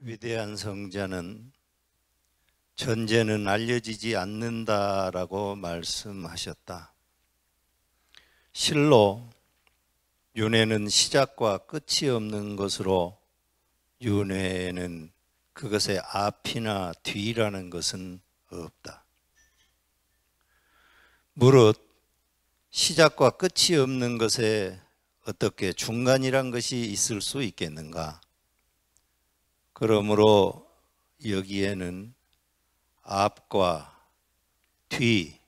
위대한 성자는 전제는 알려지지 않는다라고 말씀하셨다. 실로 윤회는 시작과 끝이 없는 것으로 윤회는 그것의 앞이나 뒤라는 것은 없다. 무릇 시작과 끝이 없는 것에 어떻게 중간이란 것이 있을 수 있겠는가? 그러므로 여기에는 앞과 뒤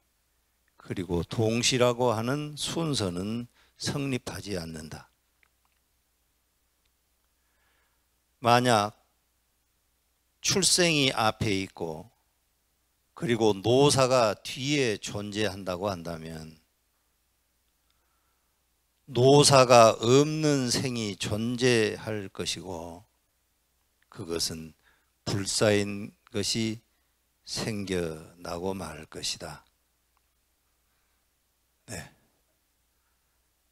그리고 동시라고 하는 순서는 성립하지 않는다. 만약 출생이 앞에 있고 그리고 노사가 뒤에 존재한다고 한다면 노사가 없는 생이 존재할 것이고 그것은 불사인 것이 생겨나고 말 것이다. 네.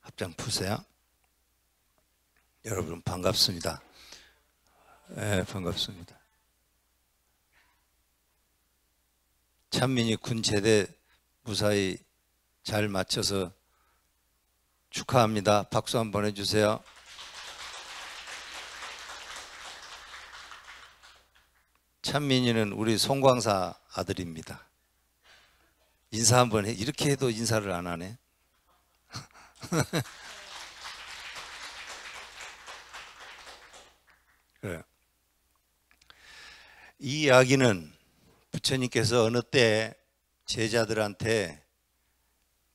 합장 푸세요. 여러분 반갑습니다. 네, 반갑습니다. 찬민이 군 제대 무사히 잘 마쳐서 축하합니다. 박수 한 번 해주세요. 찬민이는 우리 송광사 아들입니다. 인사 한 번 해. 이렇게 해도 인사를 안 하네. 그래. 네. 이 이야기는 부처님께서 어느 때 제자들한테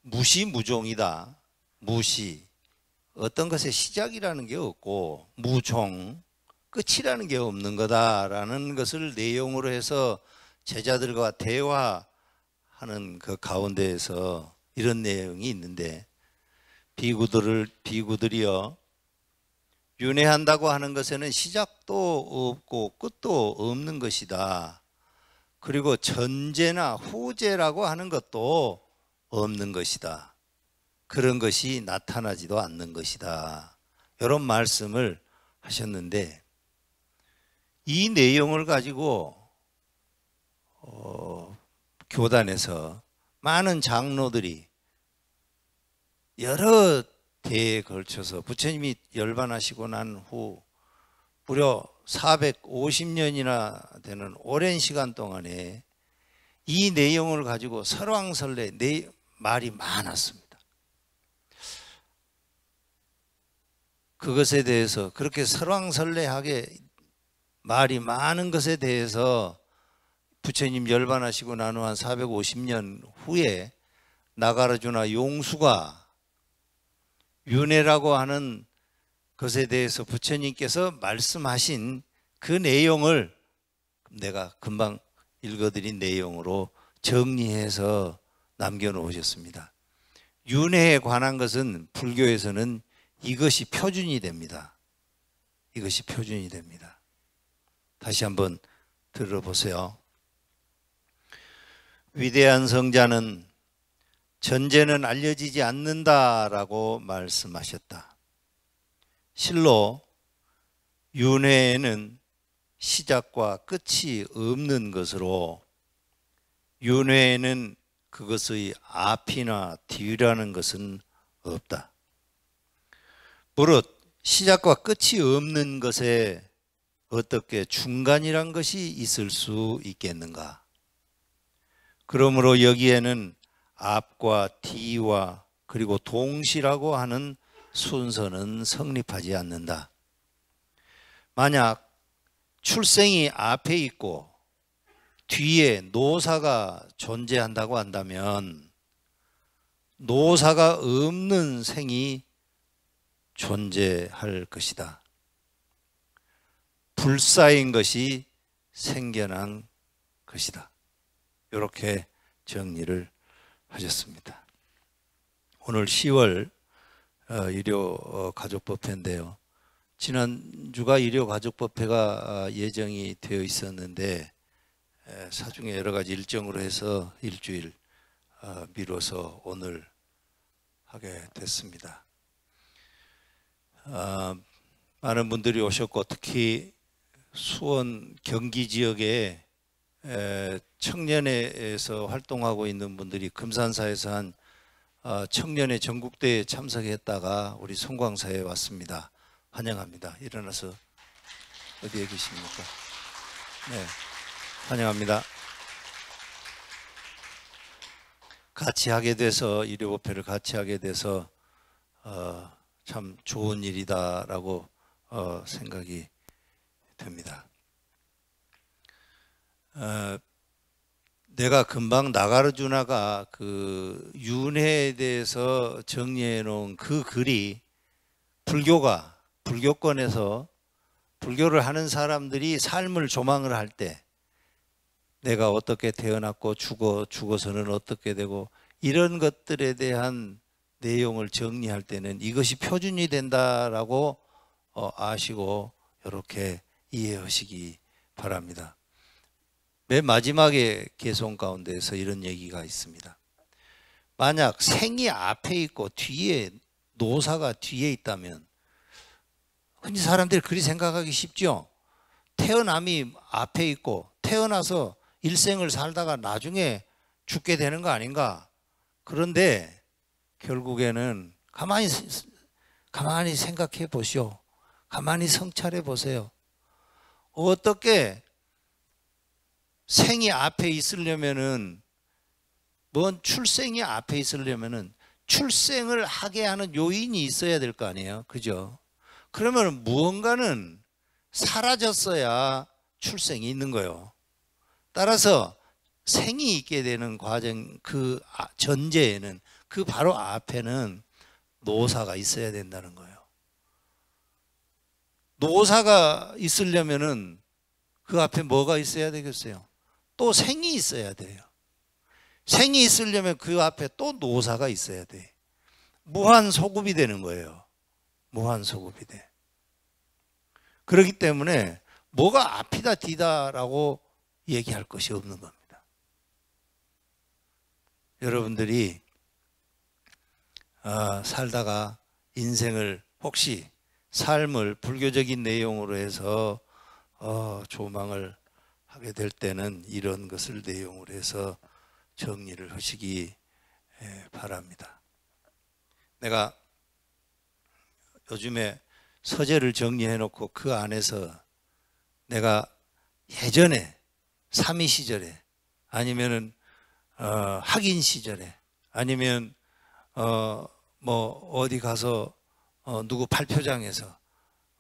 무시무종이다. 무시. 어떤 것의 시작이라는 게 없고 무종 끝이라는 게 없는 거다라는 것을 내용으로 해서 제자들과 대화하는 그 가운데에서 이런 내용이 있는데 비구들을 비구들이여 윤회한다고 하는 것에는 시작도 없고 끝도 없는 것이다. 그리고 전제나 후제라고 하는 것도 없는 것이다. 그런 것이 나타나지도 않는 것이다. 이런 말씀을 하셨는데 이 내용을 가지고 어, 교단에서 많은 장로들이 여러 대에 걸쳐서 부처님이 열반하시고 난후 무려 450년이나 되는 오랜 시간 동안에 이 내용을 가지고 설왕설래 내 말이 많았습니다. 그것에 대해서 그렇게 설왕설래하게 말이 많은 것에 대해서 부처님 열반하시고 난후한 450년 후에 나가라주나 용수가 윤회라고 하는 그 것에 대해서 부처님께서 말씀하신 그 내용을 내가 금방 읽어드린 내용으로 정리해서 남겨놓으셨습니다. 윤회에 관한 것은 불교에서는 이것이 표준이 됩니다. 이것이 표준이 됩니다. 다시 한번 들어보세요. 위대한 성자는 전제는 알려지지 않는다라고 말씀하셨다. 실로 윤회에는 시작과 끝이 없는 것으로 윤회에는 그것의 앞이나 뒤라는 것은 없다. 무릇 시작과 끝이 없는 것에 어떻게 중간이란 것이 있을 수 있겠는가? 그러므로 여기에는 앞과 뒤와 그리고 동시라고 하는 순서는 성립하지 않는다. 만약 출생이 앞에 있고 뒤에 노사가 존재한다고 한다면 노사가 없는 생이 존재할 것이다. 불사인 것이 생겨난 것이다. 이렇게 정리를 하셨습니다. 오늘 10월 의료가족법회인데요 어, 어, 지난주가 일요가족법회가 아, 예정이 되어 있었는데 사중에 여러 가지 일정으로 해서 일주일 어, 미뤄서 오늘 하게 됐습니다. 아, 많은 분들이 오셨고 특히 수원 경기 지역에 청년에서 활동하고 있는 분들이 금산사에서 한 어, 청년의 전국대회에 참석했다가 우리 송광사에 왔습니다. 환영합니다. 일어나서 어디에 계십니까? 네, 환영합니다. 같이 하게 돼서 일요법회를 같이 하게 돼서 어, 참 좋은 일이다라고 어, 생각이 됩니다. 어, 내가 금방 나가르주나가 그 윤회에 대해서 정리해 놓은 그 글이 불교가 불교권에서 불교를 하는 사람들이 삶을 조망을 할 때 내가 어떻게 태어났고 죽어 죽어서는 어떻게 되고 이런 것들에 대한 내용을 정리할 때는 이것이 표준이 된다라고 어, 아시고 이렇게 이해하시기 바랍니다. 맨 마지막에 개송 가운데에서 이런 얘기가 있습니다. 만약 생이 앞에 있고 뒤에 노사가 뒤에 있다면 흔히 사람들이 그리 생각하기 쉽죠. 태어남이 앞에 있고 태어나서 일생을 살다가 나중에 죽게 되는 거 아닌가? 그런데 결국에는 가만히 가만히 생각해 보시오. 가만히 성찰해 보세요. 어떻게 생이 앞에 있으려면은 뭔 출생이 앞에 있으려면은 출생을 하게 하는 요인이 있어야 될 거 아니에요. 그죠? 그러면 무언가는 사라졌어야 출생이 있는 거예요. 따라서 생이 있게 되는 과정 그 아, 전제에는 그 바로 앞에는 노사가 있어야 된다는 거예요. 노사가 있으려면은 그 앞에 뭐가 있어야 되겠어요? 또 생이 있어야 돼요. 생이 있으려면 그 앞에 또 노사가 있어야 돼. 무한 소급이 되는 거예요. 무한 소급이 돼. 그렇기 때문에 뭐가 앞이다 뒤다라고 얘기할 것이 없는 겁니다. 여러분들이 아, 살다가 인생을 혹시 삶을 불교적인 내용으로 해서 어, 조망을 하게 될 때는 이런 것을 내용으로 해서 정리를 하시기 예, 바랍니다. 내가 요즘에 서재를 정리해 놓고 그 안에서 내가 예전에 삼위 시절에 아니면은 어, 학인 시절에 아니면 어, 뭐 어디 가서 어, 누구 발표장에서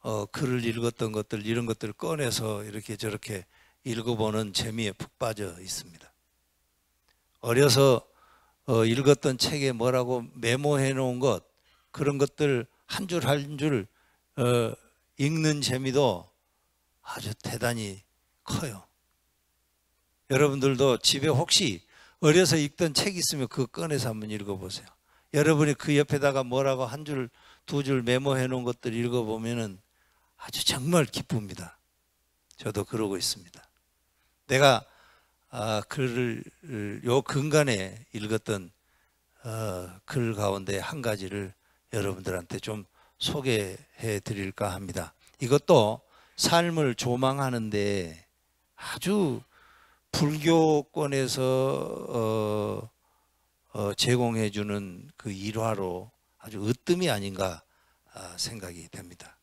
어, 글을 읽었던 것들 이런 것들을 꺼내서 이렇게 저렇게 읽어보는 재미에 푹 빠져 있습니다. 어려서 어, 읽었던 책에 뭐라고 메모해 놓은 것 그런 것들 한 줄 한줄 어, 읽는 재미도 아주 대단히 커요. 여러분들도 집에 혹시 어려서 읽던 책 있으면 그 꺼내서 한번 읽어보세요. 여러분이 그 옆에다가 뭐라고 한 줄, 두 줄 메모해 놓은 것들 읽어보면 아주 정말 기쁩니다. 저도 그러고 있습니다. 내가 아, 글을 요 근간에 읽었던 어, 글 가운데 한 가지를 여러분들한테 좀 소개해 드릴까 합니다. 이것도 삶을 조망하는데 아주 불교권에서 어, 어, 제공해 주는 그 일화로 아주 으뜸이 아닌가 아, 생각이 됩니다.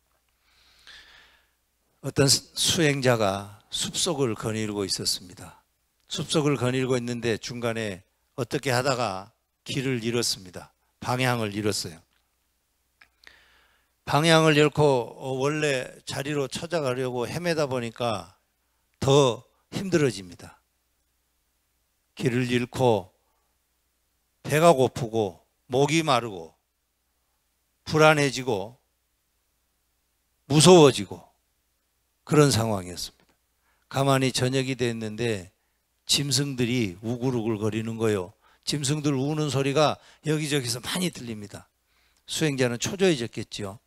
어떤 수행자가 숲속을 거닐고 있었습니다. 숲속을 거닐고 있는데 중간에 어떻게 하다가 길을 잃었습니다. 방향을 잃었어요. 방향을 잃고 어, 원래 자리로 찾아가려고 헤매다 보니까 더 힘들어집니다. 길을 잃고 배가 고프고 목이 마르고 불안해지고 무서워지고 그런 상황이었습니다. 가만히 저녁이 됐는데 짐승들이 우글우글 거리는 거예요. 짐승들 우는 소리가 여기저기서 많이 들립니다. 수행자는 초조해졌겠지요.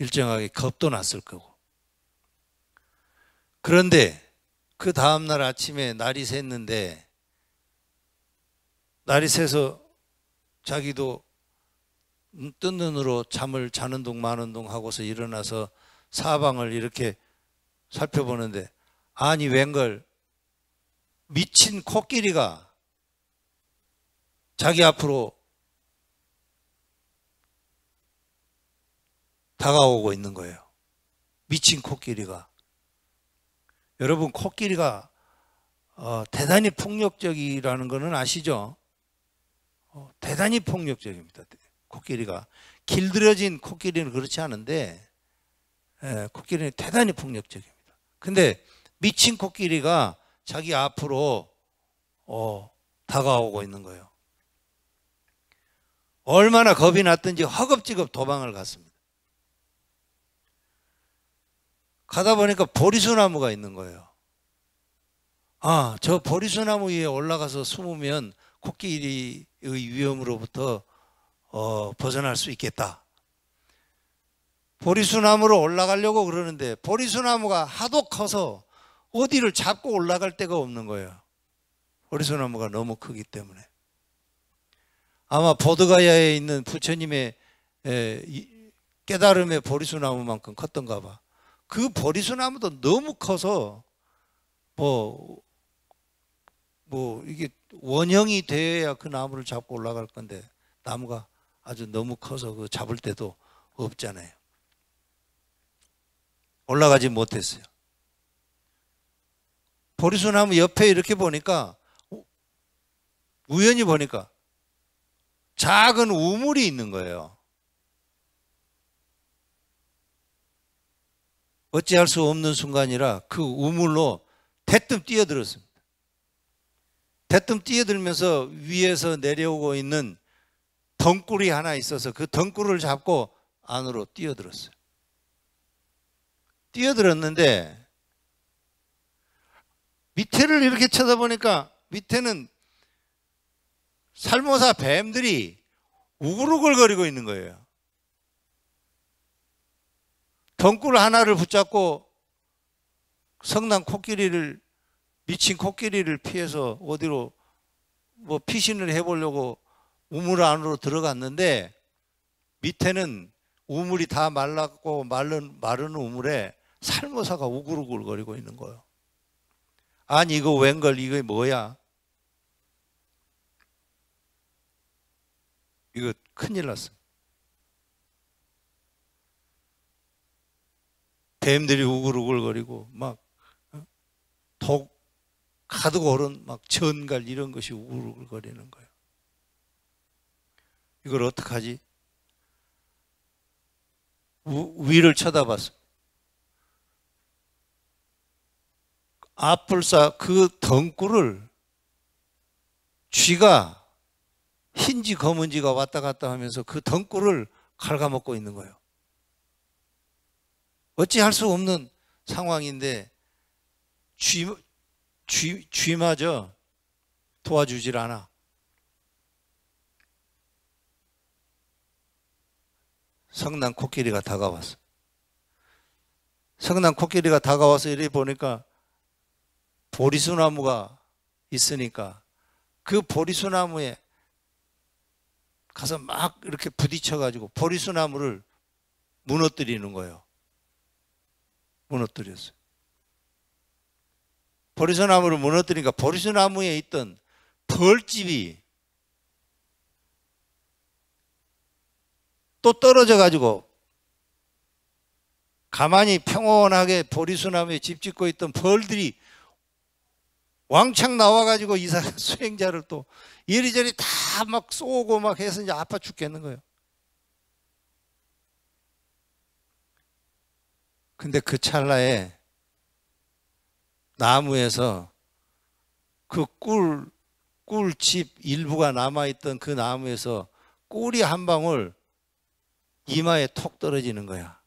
일정하게 겁도 났을 거고. 그런데 그 다음날 아침에 날이 샜는데 날이 새서 자기도 뜬 눈으로 잠을 자는 둥 마는 둥 하고서 일어나서 사방을 이렇게 살펴보는데 아니 웬걸 미친 코끼리가 자기 앞으로 다가오고 있는 거예요. 미친 코끼리가. 여러분 코끼리가 어, 대단히 폭력적이라는 것은 아시죠? 어, 대단히 폭력적입니다. 코끼리가 길들여진 코끼리는 그렇지 않은데 예, 코끼리는 대단히 폭력적입니다. 근데 미친 코끼리가 자기 앞으로 어, 다가오고 있는 거예요. 얼마나 겁이 났든지 허겁지겁 도망을 갔습니다. 가다 보니까 보리수나무가 있는 거예요. 아, 저 보리수나무 위에 올라가서 숨으면 코끼리의 위험으로부터 어, 벗어날 수 있겠다. 보리수나무로 올라가려고 그러는데 보리수나무가 하도 커서 어디를 잡고 올라갈 데가 없는 거예요. 보리수나무가 너무 크기 때문에. 아마 보드가야에 있는 부처님의 깨달음의 보리수나무만큼 컸던가 봐. 그 보리수나무도 너무 커서 뭐, 뭐 이게 원형이 되어야 그 나무를 잡고 올라갈 건데 나무가 아주 너무 커서 그 잡을 때도 없잖아요. 올라가지 못했어요. 보리수나무 옆에 이렇게 보니까 우연히 보니까 작은 우물이 있는 거예요. 어찌할 수 없는 순간이라 그 우물로 대뜸 뛰어들었습니다. 대뜸 뛰어들면서 위에서 내려오고 있는 덩굴이 하나 있어서 그 덩굴을 잡고 안으로 뛰어들었어요. 뛰어들었는데 밑에를 이렇게 쳐다보니까 밑에는 살모사 뱀들이 우글우글거리고 있는 거예요. 덩굴 하나를 붙잡고 성난 코끼리를 미친 코끼리를 피해서 어디로 뭐 피신을 해보려고 우물 안으로 들어갔는데 밑에는 우물이 다 말랐고 마른 마른 우물에 살모사가 우글우글거리고 있는 거예요. 아니 이거 웬걸 이거 뭐야? 이거 큰일 났어. 뱀들이 우글우글거리고 막독 어? 가득 오른 막 전갈 이런 것이 우글우글거리는 거예요. 이걸 어떡하지? 우, 위를 쳐다봤어. 앞불사 그 덩굴을 쥐가 흰지 검은지가 왔다 갔다 하면서 그 덩굴을 갉아먹고 있는 거예요. 어찌할 수 없는 상황인데 쥐, 쥐, 쥐마저 도와주질 않아. 성난 코끼리가 다가왔어. 성난 코끼리가 다가와서 이래 보니까 보리수나무가 있으니까 그 보리수나무에 가서 막 이렇게 부딪혀가지고 보리수나무를 무너뜨리는 거예요. 무너뜨렸어요. 보리수나무를 무너뜨리니까 보리수나무에 있던 벌집이 또 떨어져가지고 가만히 평온하게 보리수나무에 집 짓고 있던 벌들이 왕창 나와가지고 이사 수행자를 또 이리저리 다 막 쏘고 막 해서 이제 아파 죽겠는 거예요. 근데 그 찰나에 나무에서 그 꿀, 꿀집 일부가 남아있던 그 나무에서 꿀이 한 방울 이마에 톡 떨어지는 거야.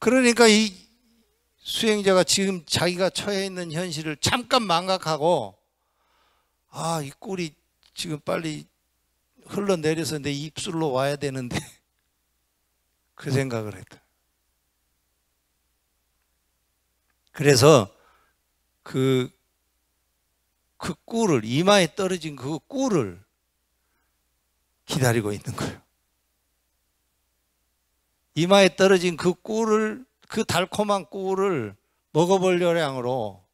그러니까 이, 수행자가 지금 자기가 처해 있는 현실을 잠깐 망각하고 아, 이 꿀이 지금 빨리 흘러내려서 내 입술로 와야 되는데 그 생각을 했다. 그래서 그, 그 꿀을, 이마에 떨어진 그 꿀을 기다리고 있는 거예요. 이마에 떨어진 그 꿀을 그 달콤한 꿀을 먹어볼려량으로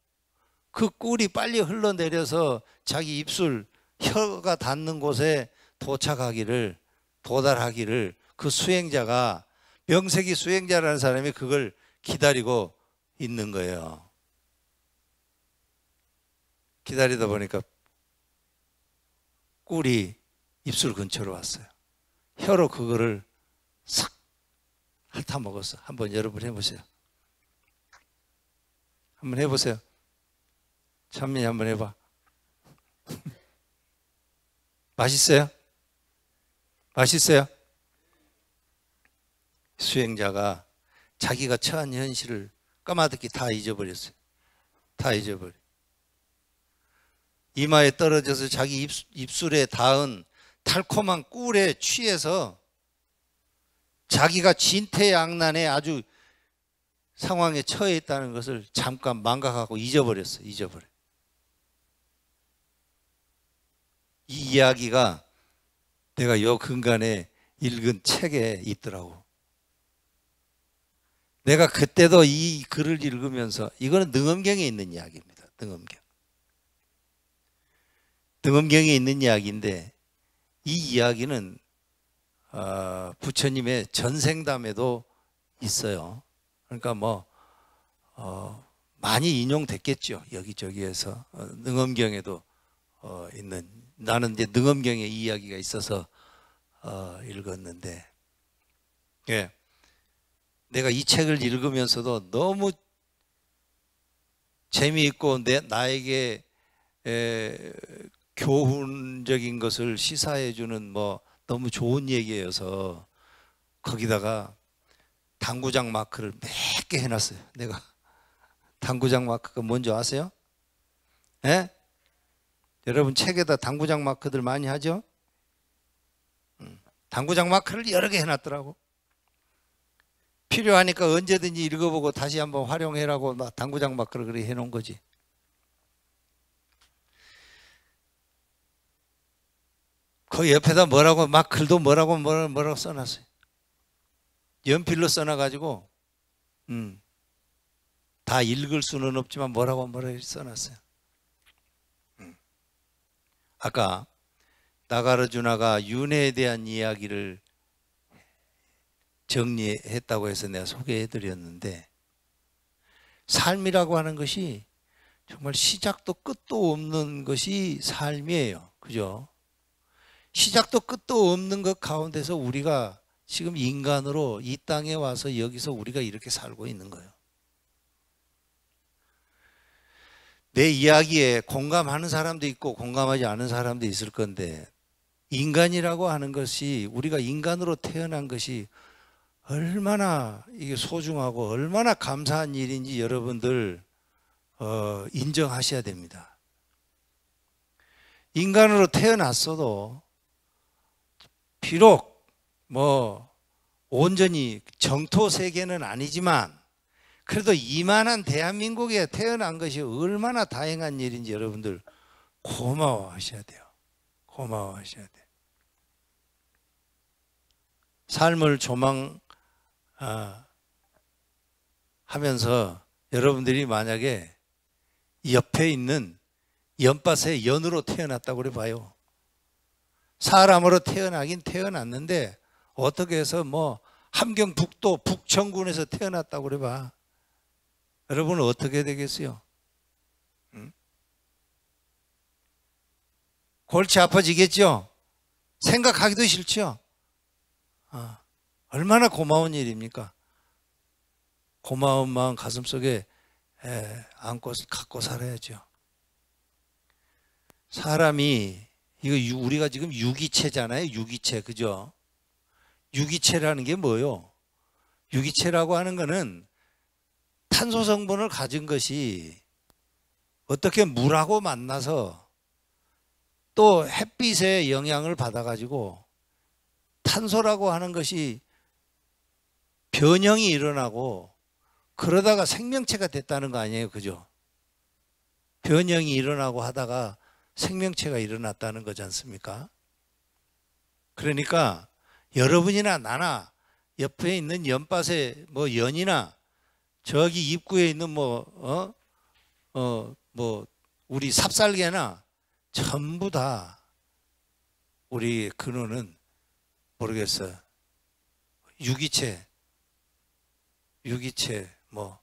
그 꿀이 빨리 흘러내려서 자기 입술 혀가 닿는 곳에 도착하기를 도달하기를 그 수행자가 명색이 수행자라는 사람이 그걸 기다리고 있는 거예요. 기다리다 보니까 꿀이 입술 근처로 왔어요. 혀로 그거를 싹 핥아먹었어. 한번 여러분 해보세요. 한번 해보세요. 찬민 한번 해봐. 맛있어요? 맛있어요? 수행자가 자기가 처한 현실을 까마득히 다 잊어버렸어요. 다 잊어버려. 이마에 떨어져서 자기 입, 입술에 닿은 달콤한 꿀에 취해서 자기가 진퇴양난의 아주 상황에 처해 있다는 것을 잠깐 망각하고 잊어버렸어. 잊어버려. 이 이야기가 내가 요 근간에 읽은 책에 있더라고. 내가 그때도 이 글을 읽으면서 이거는 능엄경에 있는 이야기입니다. 능엄경. 능엄경에 있는 이야기인데 이 이야기는 어, 부처님의 전생담에도 있어요. 그러니까 뭐 어, 많이 인용됐겠죠. 여기저기에서 어, 능엄경에도 어, 있는 나는 이제 능엄경에 이야기가 있어서 어, 읽었는데 예. 내가 이 책을 읽으면서도 너무 재미있고 내 나에게 에, 교훈적인 것을 시사해 주는 뭐 너무 좋은 얘기여서 거기다가 당구장 마크를 맵게 해놨어요. 내가 당구장 마크가 뭔지 아세요? 예? 여러분 책에다 당구장 마크들 많이 하죠? 음. 당구장 마크를 여러 개 해놨더라고. 필요하니까 언제든지 읽어보고 다시 한번 활용해라고 당구장 마크를 그렇게 해놓은 거지. 그 옆에다 뭐라고 막 글도 뭐라고 뭐라고, 뭐라고 써놨어요. 연필로 써놔가지고 음, 다 읽을 수는 없지만 뭐라고 뭐라고 써놨어요. 음. 아까 나가르주나가 윤회에 대한 이야기를 정리했다고 해서 내가 소개해드렸는데 삶이라고 하는 것이 정말 시작도 끝도 없는 것이 삶이에요. 그죠? 시작도 끝도 없는 것 가운데서 우리가 지금 인간으로 이 땅에 와서 여기서 우리가 이렇게 살고 있는 거예요. 내 이야기에 공감하는 사람도 있고 공감하지 않은 사람도 있을 건데 인간이라고 하는 것이 우리가 인간으로 태어난 것이 얼마나 이게 소중하고 얼마나 감사한 일인지 여러분들 어, 인정하셔야 됩니다. 인간으로 태어났어도 비록 뭐 온전히 정토 세계는 아니지만 그래도 이만한 대한민국에 태어난 것이 얼마나 다행한 일인지 여러분들 고마워하셔야 돼요. 고마워하셔야 돼. 요 삶을 조망하면서 아, 여러분들이 만약에 옆에 있는 연밭에 연으로 태어났다고 그래 봐요. 사람으로 태어나긴 태어났는데 어떻게 해서 뭐 함경 북도 북천군에서 태어났다고 그래 봐. 여러분 어떻게 되겠어요? 응? 골치 아파지겠죠? 생각하기도 싫죠? 아, 얼마나 고마운 일입니까? 고마운 마음 가슴속에 에, 안고 갖고 살아야죠. 사람이 이거 유, 우리가 지금 유기체잖아요. 유기체. 그죠? 유기체라는 게 뭐예요? 유기체라고 하는 거는 탄소 성분을 가진 것이 어떻게 물하고 만나서 또 햇빛의 영향을 받아가지고 탄소라고 하는 것이 변형이 일어나고 그러다가 생명체가 됐다는 거 아니에요. 그죠? 변형이 일어나고 하다가 생명체가 일어났다는 거지 않습니까? 그러니까 여러분이나 나나 옆에 있는 연밭에 뭐 연이나 저기 입구에 있는 뭐어어뭐 어? 어, 뭐 우리 삽살개나 전부 다 우리 근원은 모르겠어 유기체 유기체 뭐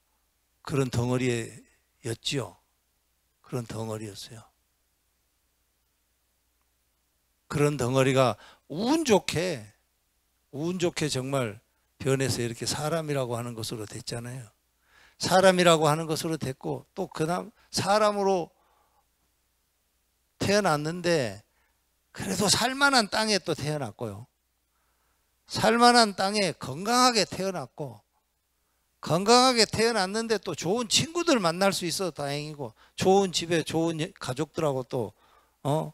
그런 덩어리였지요 그런 덩어리였어요 그런 덩어리가 운 좋게 운 좋게 정말 변해서 이렇게 사람이라고 하는 것으로 됐잖아요. 사람이라고 하는 것으로 됐고 또 그다음 사람으로 태어났는데 그래도 살만한 땅에 또 태어났고요. 살만한 땅에 건강하게 태어났고 건강하게 태어났는데 또 좋은 친구들 만날 수 있어 다행이고 좋은 집에 좋은 가족들하고 또 어?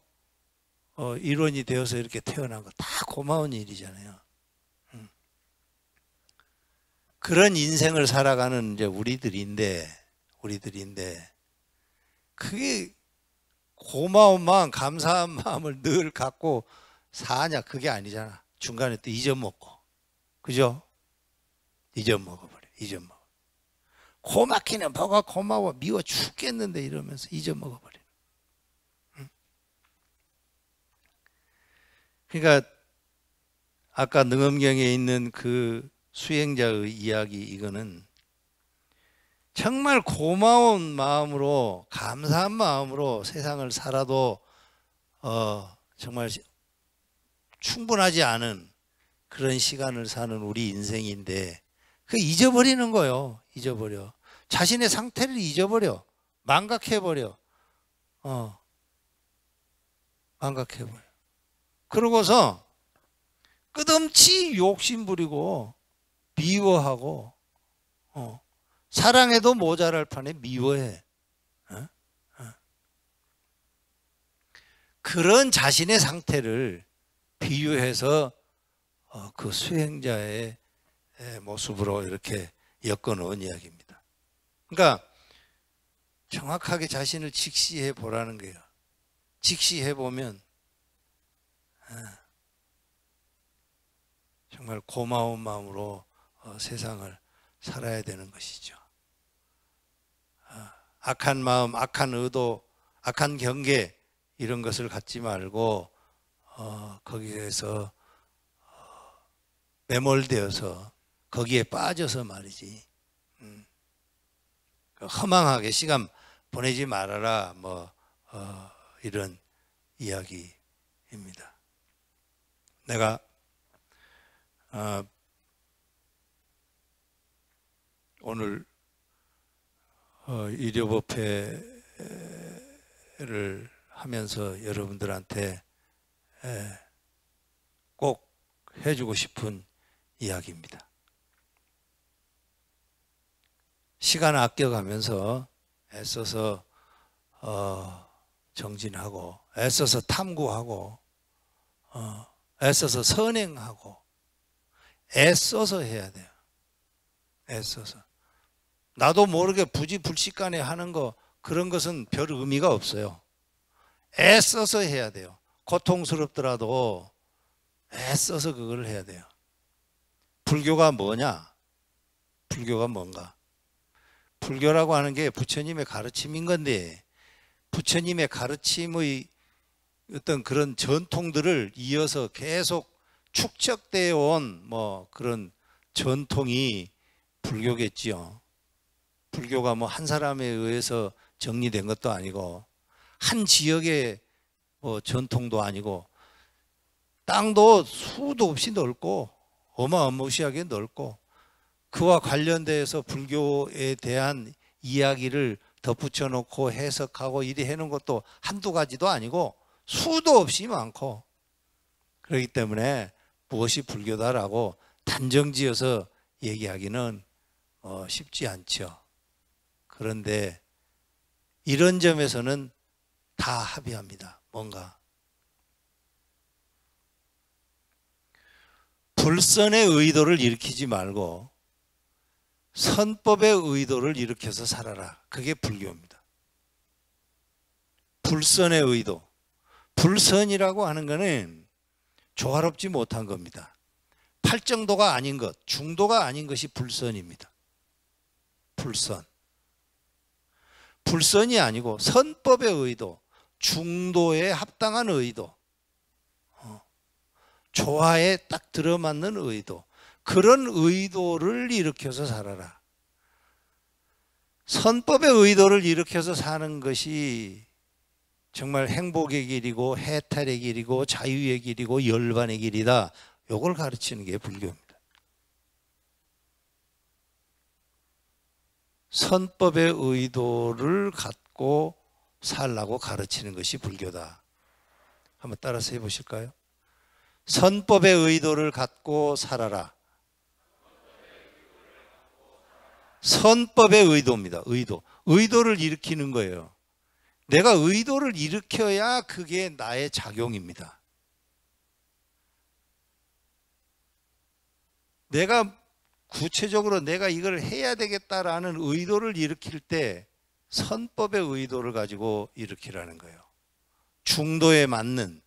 어, 일원이 되어서 이렇게 태어난 거 다 고마운 일이잖아요. 음. 그런 인생을 살아가는 이제 우리들인데, 우리들인데, 그게 고마운 마음, 감사한 마음을 늘 갖고 사냐? 그게 아니잖아. 중간에 또 잊어먹고. 그죠? 잊어먹어버려. 잊어먹어. 고맙기는 뭐가 고마워. 미워 죽겠는데 이러면서 잊어먹어버려. 그러니까 아까 능엄경에 있는 그 수행자의 이야기 이거는 정말 고마운 마음으로 감사한 마음으로 세상을 살아도 어, 정말 충분하지 않은 그런 시간을 사는 우리 인생인데 그 잊어버리는 거요. 잊어버려. 자신의 상태를 잊어버려. 망각해버려. 어. 망각해버려. 그러고서 끝없이 욕심 부리고 미워하고 어. 사랑해도 모자랄 판에 미워해. 어? 어? 그런 자신의 상태를 비유해서 어, 그 수행자의 모습으로 이렇게 엮어놓은 이야기입니다. 그러니까 정확하게 자신을 직시해 보라는 거예요. 직시해 보면 예. 정말 고마운 마음으로 어, 세상을 살아야 되는 것이죠. 아, 악한 마음, 악한 의도, 악한 경계 이런 것을 갖지 말고 어, 거기에서 어, 매몰되어서 거기에 빠져서 말이지 음. 그 허망하게 시간 보내지 말아라 뭐 이런 이야기입니다. 내가 어, 오늘 어, 일요법회를 하면서 여러분들한테 에, 꼭 해주고 싶은 이야기입니다. 시간 아껴가면서 애써서 어, 정진하고 애써서 탐구하고 어, 애써서 선행하고 애써서 해야 돼요. 애써서. 나도 모르게 부지불식간에 하는 거 그런 것은 별 의미가 없어요. 애써서 해야 돼요. 고통스럽더라도 애써서 그걸 해야 돼요. 불교가 뭐냐? 불교가 뭔가? 불교라고 하는 게 부처님의 가르침인 건데 부처님의 가르침의 어떤 그런 전통들을 이어서 계속 축적되어 온 뭐 그런 전통이 불교겠지요. 불교가 뭐 한 사람에 의해서 정리된 것도 아니고 한 지역의 뭐 전통도 아니고 땅도 수도 없이 넓고 어마어마시하게 넓고 그와 관련돼서 불교에 대한 이야기를 덧붙여 놓고 해석하고 이리 해놓은 것도 한두 가지도 아니고 수도 없이 많고 그렇기 때문에 무엇이 불교다라고 단정지어서 얘기하기는 어, 쉽지 않죠. 그런데 이런 점에서는 다 합의합니다. 뭔가 불선의 의도를 일으키지 말고 선법의 의도를 일으켜서 살아라. 그게 불교입니다. 불선의 의도. 불선이라고 하는 것은 조화롭지 못한 겁니다. 팔정도가 아닌 것, 중도가 아닌 것이 불선입니다. 불선. 불선이 아니고 선법의 의도, 중도에 합당한 의도, 어, 조화에 딱 들어맞는 의도, 그런 의도를 일으켜서 살아라. 선법의 의도를 일으켜서 사는 것이 정말 행복의 길이고 해탈의 길이고 자유의 길이고 열반의 길이다. 요걸 가르치는 게 불교입니다. 선법의 의도를 갖고 살라고 가르치는 것이 불교다. 한번 따라서 해보실까요? 선법의 의도를 갖고 살아라. 선법의 의도입니다. 의도. 의도를 일으키는 거예요. 내가 의도를 일으켜야 그게 나의 작용입니다. 내가 구체적으로 내가 이걸 해야 되겠다라는 의도를 일으킬 때 선법의 의도를 가지고 일으키라는 거예요. 중도에 맞는,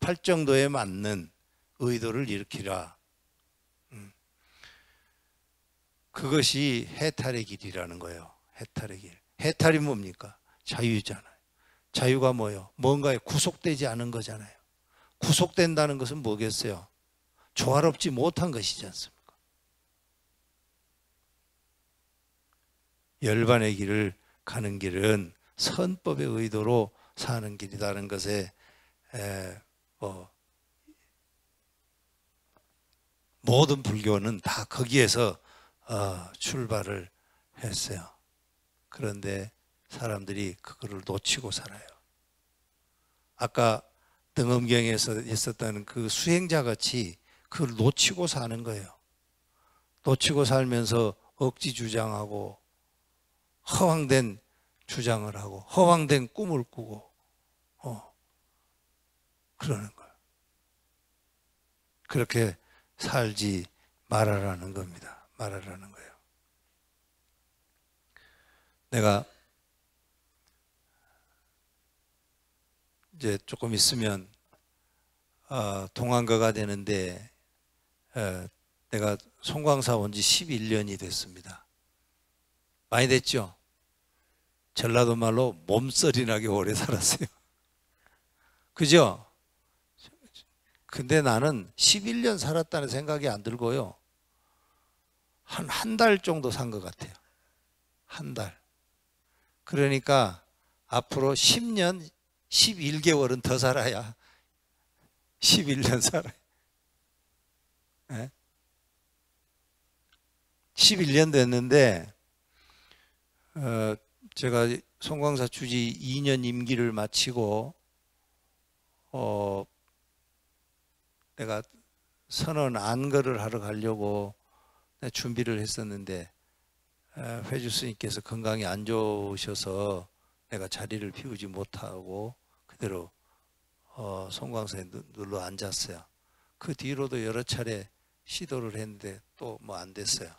팔정도에 맞는 의도를 일으키라. 음. 그것이 해탈의 길이라는 거예요. 해탈의 길. 해탈이 뭡니까? 자유잖아요. 자유가 뭐요? 뭔가에 구속되지 않은 거잖아요. 구속된다는 것은 뭐겠어요? 조화롭지 못한 것이지 않습니까? 열반의 길을 가는 길은 선법의 의도로 사는 길이라는 것에 에, 뭐, 모든 불교는 다 거기에서 어, 출발을 했어요. 그런데 사람들이 그거를 놓치고 살아요. 아까 등엄경에서 있었던 그 수행자 같이 그걸 놓치고 사는 거예요. 놓치고 살면서 억지 주장하고 허황된 주장을 하고 허황된 꿈을 꾸고 어 그러는 거예요. 그렇게 살지 말아라는 겁니다. 말아라는 거예요. 내가 이제 조금 있으면 어, 동안가가 되는데 어, 내가 송광사 온 지 11년이 됐습니다. 많이 됐죠? 전라도 말로 몸서리 나게 오래 살았어요. 그죠? 근데 나는 11년 살았다는 생각이 안 들고요. 한 한 달 정도 산 것 같아요. 한 달. 그러니까 앞으로 10년, 11개월은 더 살아야 11년 살아 11년 예? 됐는데 어, 제가 송광사 주지 2년 임기를 마치고 어, 내가 선언 안거를 하러 가려고 준비를 했었는데 어, 회주 스님께서 건강이 안 좋으셔서 내가 자리를 피우지 못하고 그대로 어, 송광선이 눌러 앉았어요. 그 뒤로도 여러 차례 시도를 했는데 또 뭐 안 됐어요.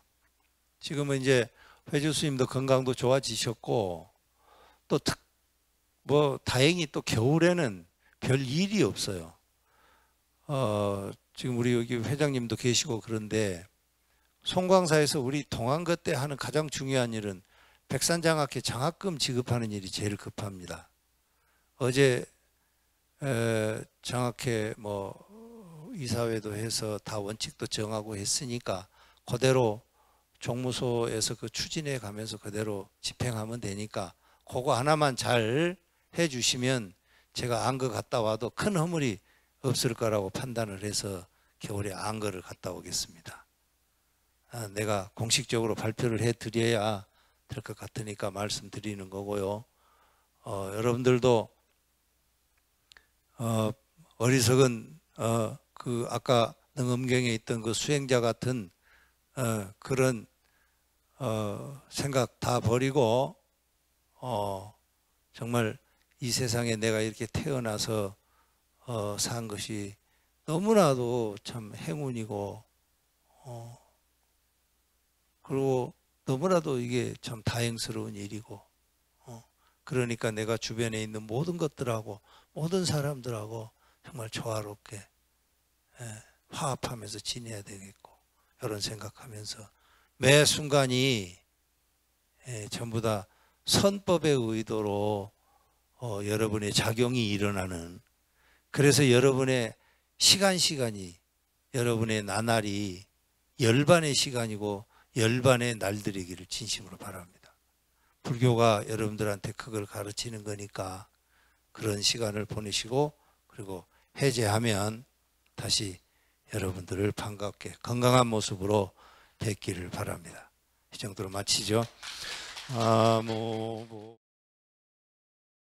지금은 이제 회주수님도 건강도 좋아지셨고 또 뭐 다행히 또 겨울에는 별 일이 없어요. 어, 지금 우리 여기 회장님도 계시고 그런데 송광사에서 우리 동안그때 하는 가장 중요한 일은 백산장학회 장학금 지급하는 일이 제일 급합니다. 어제 에, 정확히 뭐 이사회도 해서 다 원칙도 정하고 했으니까 그대로 종무소에서 그 추진해 가면서 그대로 집행하면 되니까 그거 하나만 잘 해주시면 제가 안 거 갔다 와도 큰 허물이 없을 거라고 판단을 해서 겨울에 안거를 갔다 오겠습니다. 아, 내가 공식적으로 발표를 해드려야 될 것 같으니까 말씀드리는 거고요. 어, 여러분들도 어, 어리석은 어, 그 아까 능음경에 있던 그 수행자 같은 어, 그런 어, 생각 다 버리고 어, 정말 이 세상에 내가 이렇게 태어나서 어, 산 것이 너무나도 참 행운이고 어, 그리고 너무나도 이게 참 다행스러운 일이고 어, 그러니까 내가 주변에 있는 모든 것들하고 모든 사람들하고 정말 조화롭게 예, 화합하면서 지내야 되겠고 이런 생각하면서 매 순간이 예, 전부 다 선법의 의도로 어, 여러분의 작용이 일어나는 그래서 여러분의 시간 시간이 여러분의 나날이 열반의 시간이고 열반의 날들이기를 진심으로 바랍니다. 불교가 여러분들한테 그걸 가르치는 거니까 그런 시간을 보내시고 그리고 해제하면 다시 여러분들을 반갑게 건강한 모습으로 뵙기를 바랍니다. 이 정도로 마치죠. 아, 뭐, 뭐.